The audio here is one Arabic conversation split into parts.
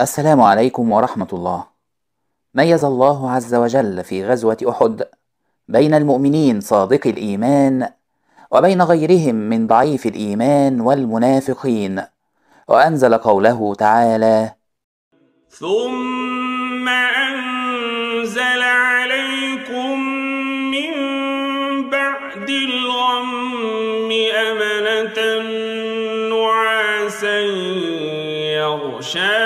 السلام عليكم ورحمة الله. ميز الله عز وجل في غزوة أحد بين المؤمنين صادقي الإيمان وبين غيرهم من ضعيف الإيمان والمنافقين، وأنزل قوله تعالى: ثم أنزل عليكم من بعد الغم أمنة نعاسا يغشاها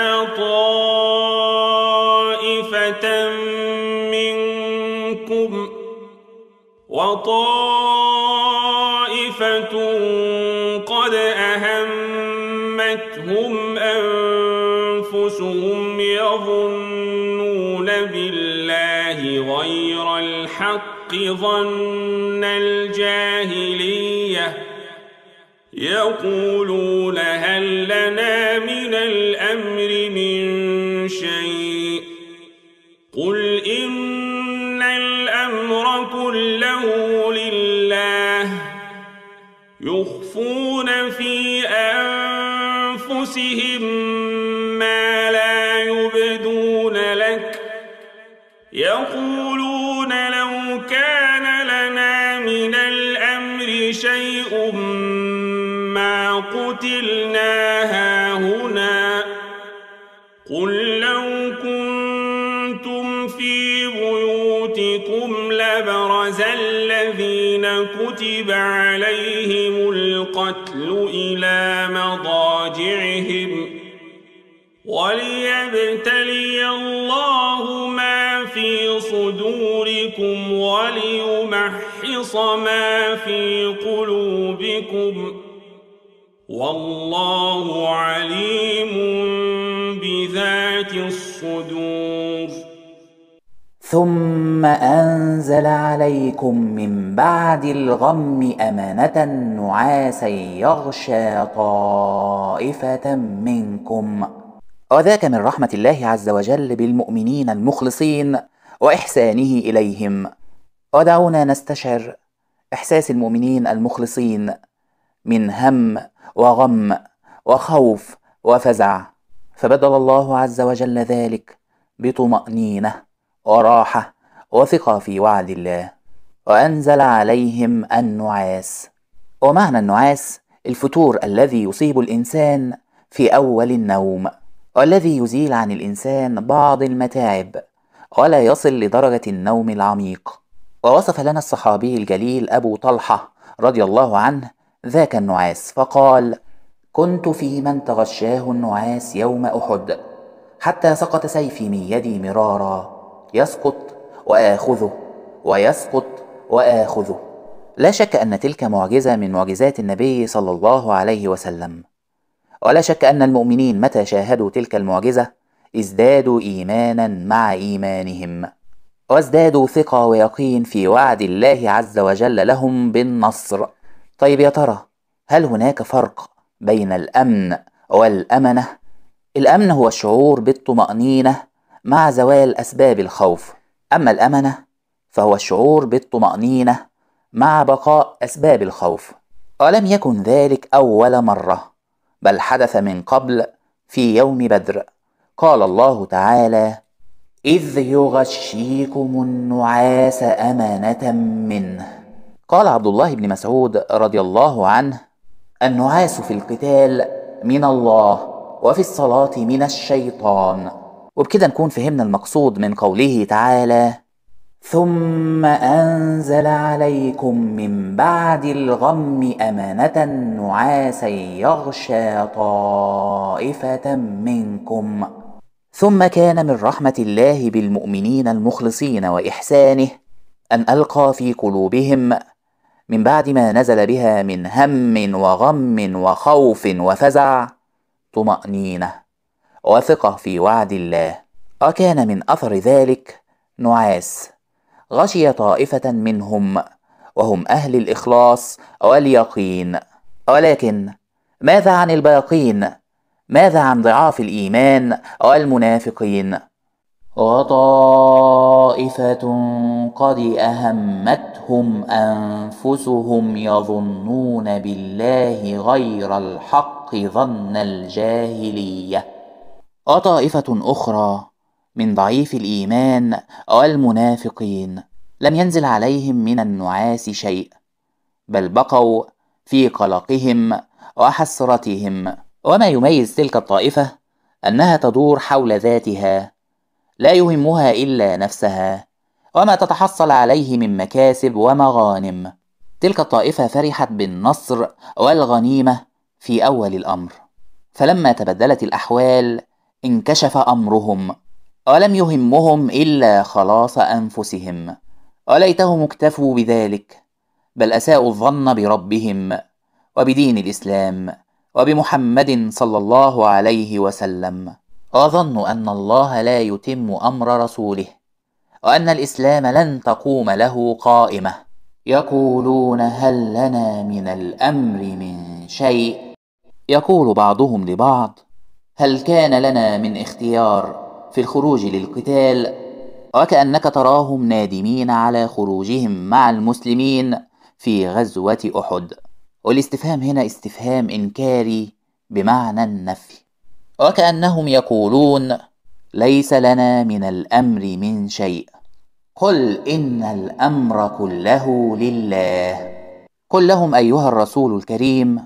وطائفة قد أهمتهم أنفسهم يظنون بالله غير الحق ظن الجاهلية يقولون هل لنا من الأمر من شيء يخفون في أنفسهم ما لا يبدون لك يقولون لو كان لنا من الأمر شيء ما قتلنا هاهنا قل لو كنتم في بيوتكم لبرز الذين كتب عليهم إلى مضاجعهم وليبتلي الله ما في صدوركم وليمحص ما في قلوبكم والله عليم بذات الصدور ثم انزل عليكم من بعد الغم امانه نعاسا يغشى طائفه منكم وذاك من رحمه الله عز وجل بالمؤمنين المخلصين واحسانه اليهم ودعونا نستشعر احساس المؤمنين المخلصين من هم وغم وخوف وفزع فبدل الله عز وجل ذلك بطمانينه وراحة وثقة في وعد الله وأنزل عليهم النعاس ومعنى النعاس الفتور الذي يصيب الإنسان في أول النوم والذي يزيل عن الإنسان بعض المتاعب ولا يصل لدرجة النوم العميق ووصف لنا الصحابي الجليل أبو طلحة رضي الله عنه ذاك النعاس فقال كنت في من تغشاه النعاس يوم أحد حتى سقط سيفي من يدي مرارا يسقط وآخذه ويسقط وآخذه لا شك أن تلك معجزة من معجزات النبي صلى الله عليه وسلم ولا شك أن المؤمنين متى شاهدوا تلك المعجزة ازدادوا إيمانا مع إيمانهم وازدادوا ثقة ويقين في وعد الله عز وجل لهم بالنصر طيب يا ترى هل هناك فرق بين الأمن والأمنة؟ الأمن هو الشعور بالطمأنينة مع زوال أسباب الخوف أما الأمنة فهو الشعور بالطمأنينة مع بقاء أسباب الخوف ولم يكن ذلك أول مرة بل حدث من قبل في يوم بدر قال الله تعالى إذ يغشيكم النعاس أمانة منه قال عبد الله بن مسعود رضي الله عنه النعاس في القتال من الله وفي الصلاة من الشيطان وبكده نكون فهمنا المقصود من قوله تعالى ثم أنزل عليكم من بعد الغم أمانة نعاسا يغشى طائفة منكم ثم كان من رحمة الله بالمؤمنين المخلصين وإحسانه أن ألقى في قلوبهم من بعد ما نزل بها من هم وغم وخوف وفزع طمأنينه وثقة في وعد الله وكان من أثر ذلك نعاس غشي طائفة منهم وهم أهل الإخلاص واليقين ولكن ماذا عن الباقين؟ ماذا عن ضعاف الإيمان والمنافقين؟ وطائفة قد أهمتهم أنفسهم يظنون بالله غير الحق ظن الجاهليه وطائفة أخرى من ضعيف الإيمان والمنافقين لم ينزل عليهم من النعاس شيء بل بقوا في قلقهم وحسرتهم وما يميز تلك الطائفة أنها تدور حول ذاتها لا يهمها إلا نفسها وما تتحصل عليه من مكاسب ومغانم تلك الطائفة فرحت بالنصر والغنيمة في أول الأمر فلما تبدلت الأحوال انكشف أمرهم ولم يهمهم إلا خلاص أنفسهم وليتهم اكتفوا بذلك بل أساءوا الظن بربهم وبدين الإسلام وبمحمد صلى الله عليه وسلم وظنوا أن الله لا يتم أمر رسوله وأن الإسلام لن تقوم له قائمة يقولون هل لنا من الأمر من شيء يقول بعضهم لبعض هل كان لنا من اختيار في الخروج للقتال وكأنك تراهم نادمين على خروجهم مع المسلمين في غزوة أحد والاستفهام هنا استفهام إنكاري بمعنى النفي وكأنهم يقولون ليس لنا من الأمر من شيء قل إن الأمر كله لله قل لهم أيها الرسول الكريم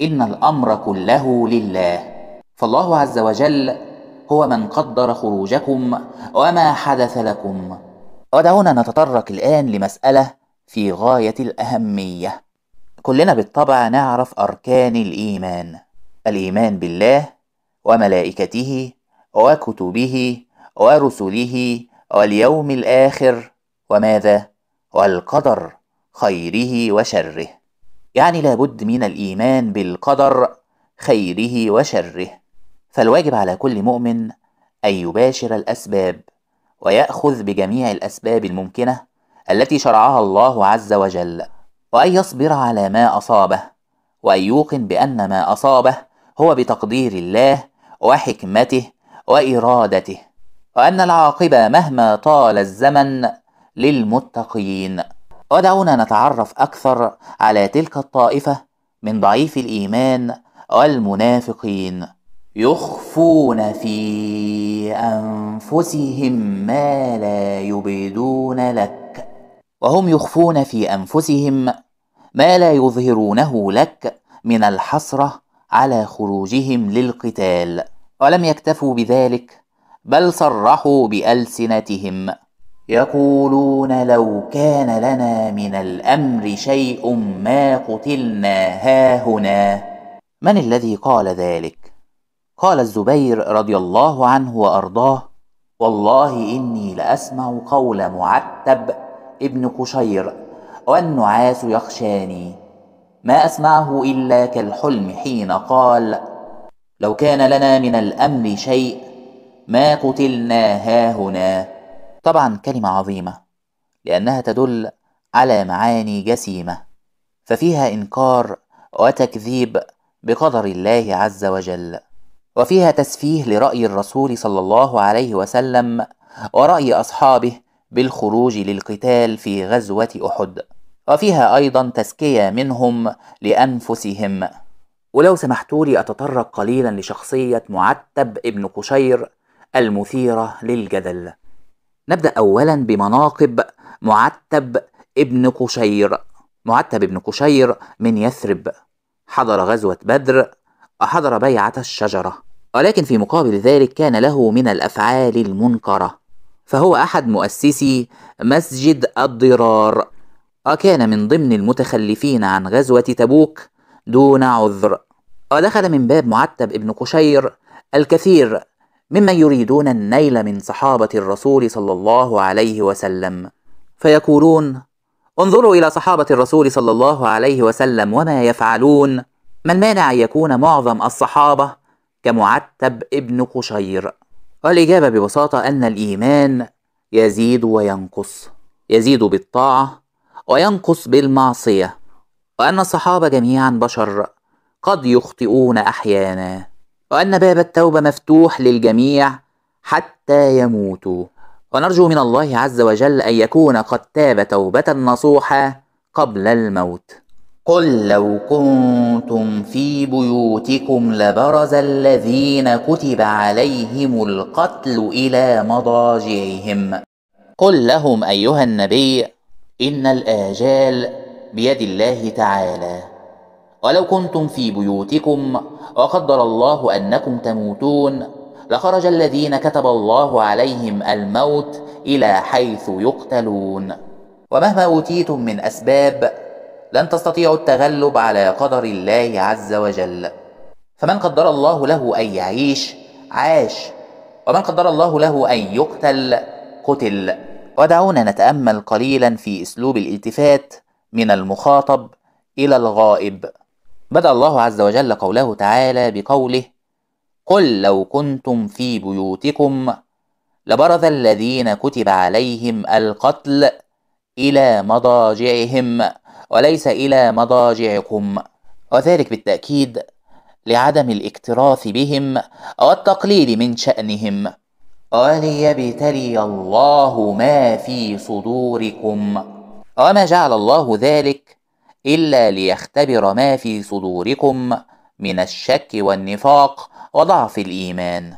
إن الأمر كله لله فالله عز وجل هو من قدر خروجكم وما حدث لكم ودعونا نتطرق الآن لمسألة في غاية الأهمية كلنا بالطبع نعرف أركان الإيمان الإيمان بالله وملائكته وكتبه ورسله واليوم الآخر وماذا؟ والقدر خيره وشره يعني لابد من الإيمان بالقدر خيره وشره فالواجب على كل مؤمن أن يباشر الأسباب ويأخذ بجميع الأسباب الممكنة التي شرعها الله عز وجل وأن يصبر على ما أصابه وأن يوقن بأن ما أصابه هو بتقدير الله وحكمته وإرادته وأن العاقبة مهما طال الزمن للمتقين ودعونا نتعرف أكثر على تلك الطائفة من ضعيف الإيمان والمنافقين يخفون في انفسهم ما لا يبدون لك وهم يخفون في انفسهم ما لا يظهرونه لك من الحسره على خروجهم للقتال ولم يكتفوا بذلك بل صرحوا بالسنتهم يقولون لو كان لنا من الامر شيء ما قتلنا هاهنا من الذي قال ذلك قال الزبير رضي الله عنه وارضاه والله اني لاسمع قول معتب ابن قشير والنعاس يخشاني ما اسمعه الا كالحلم حين قال لو كان لنا من الامر شيء ما قتلنا هاهنا طبعا كلمه عظيمه لانها تدل على معاني جسيمه ففيها انكار وتكذيب بقدر الله عز وجل وفيها تسفيه لرأي الرسول صلى الله عليه وسلم ورأي أصحابه بالخروج للقتال في غزوة أحد وفيها أيضا تزكية منهم لأنفسهم ولو سمحتوا لي أتطرق قليلا لشخصية معتب ابن قشير المثيرة للجدل نبدأ أولا بمناقب معتب ابن قشير معتب ابن قشير من يثرب حضر غزوة بدر أحضر بيعة الشجرة ولكن في مقابل ذلك كان له من الأفعال المنكرة فهو أحد مؤسسي مسجد الضرار وكان من ضمن المتخلفين عن غزوة تبوك دون عذر ودخل من باب معتب ابن قشير الكثير ممن يريدون النيل من صحابة الرسول صلى الله عليه وسلم فيقولون انظروا إلى صحابة الرسول صلى الله عليه وسلم وما يفعلون ما المانع أن يكون معظم الصحابة كمعتب ابن قشير؟ والإجابة ببساطة أن الإيمان يزيد وينقص يزيد بالطاعة وينقص بالمعصية وأن الصحابة جميعا بشر قد يخطئون أحيانا وأن باب التوبة مفتوح للجميع حتى يموتوا ونرجو من الله عز وجل أن يكون قد تاب توبة نصوحة قبل الموت قل لو كنتم في بيوتكم لبرز الذين كتب عليهم القتل الى مضاجعهم قل لهم ايها النبي ان الاجال بيد الله تعالى ولو كنتم في بيوتكم وقدر الله انكم تموتون لخرج الذين كتب الله عليهم الموت الى حيث يقتلون ومهما اوتيتم من اسباب لن تستطيعوا التغلب على قدر الله عز وجل فمن قدر الله له ان يعيش عاش ومن قدر الله له ان يقتل قتل ودعونا نتامل قليلا في اسلوب الالتفات من المخاطب الى الغائب بدا الله عز وجل قوله تعالى بقوله قل لو كنتم في بيوتكم لبرز الذين كتب عليهم القتل الى مضاجعهم وليس إلى مضاجعكم وذلك بالتأكيد لعدم الاكتراث بهم والتقليل من شأنهم وليبتلي الله ما في صدوركم وما جعل الله ذلك إلا ليختبر ما في صدوركم من الشك والنفاق وضعف الإيمان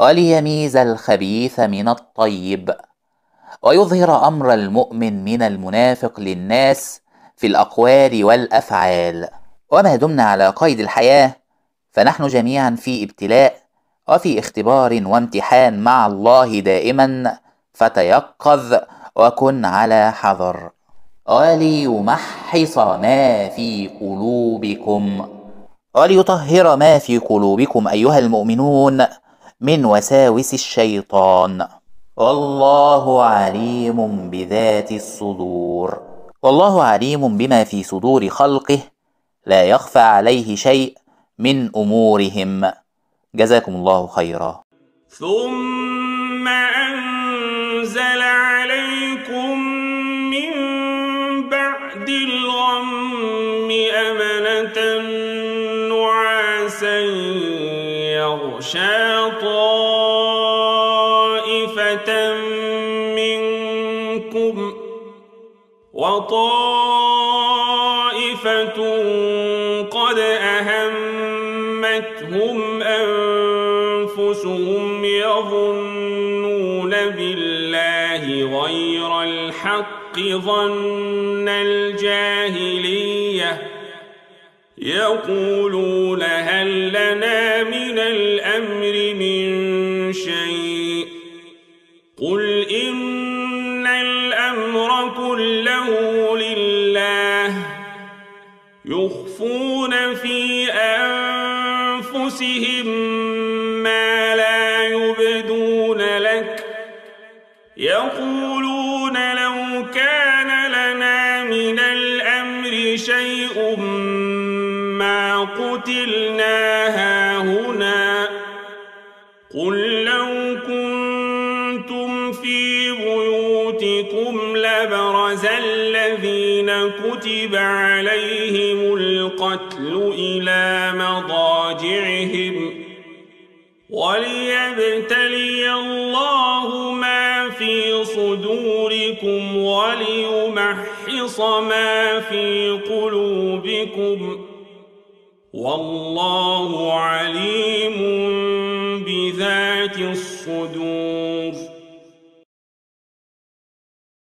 وليميز الخبيث من الطيب ويظهر أمر المؤمن من المنافق للناس في الأقوال والأفعال وما دمنا على قيد الحياة فنحن جميعا في ابتلاء وفي اختبار وامتحان مع الله دائما فتيقظ وكن على حذر وليمحص ما في قلوبكم وليطهر ما في قلوبكم أيها المؤمنون من وساوس الشيطان والله عليم بذات الصدور والله عليم بما في صدور خلقه لا يخفى عليه شيء من امورهم جزاكم الله خيرا ثم انزل عليكم من بعد الغم امنه نعاسا يغشى طائفه وطائفة قد أهمتهم أنفسهم يظنون بالله غير الحق ظن الجاهلية يقولون هل لنا من الأمر من شيء قل إن الأمر كله يخفون في أنفسهم ما لا يبدون لك يقولون لو كان لنا من الأمر شيء ما قتلنا هاهنا قل لو كنتم في بيوتكم لبرز الذين كتب عليهم القتل إلى مضاجعهم وليبتلي الله ما في صدوركم وليمحص ما في قلوبكم والله عليم بذات الصدور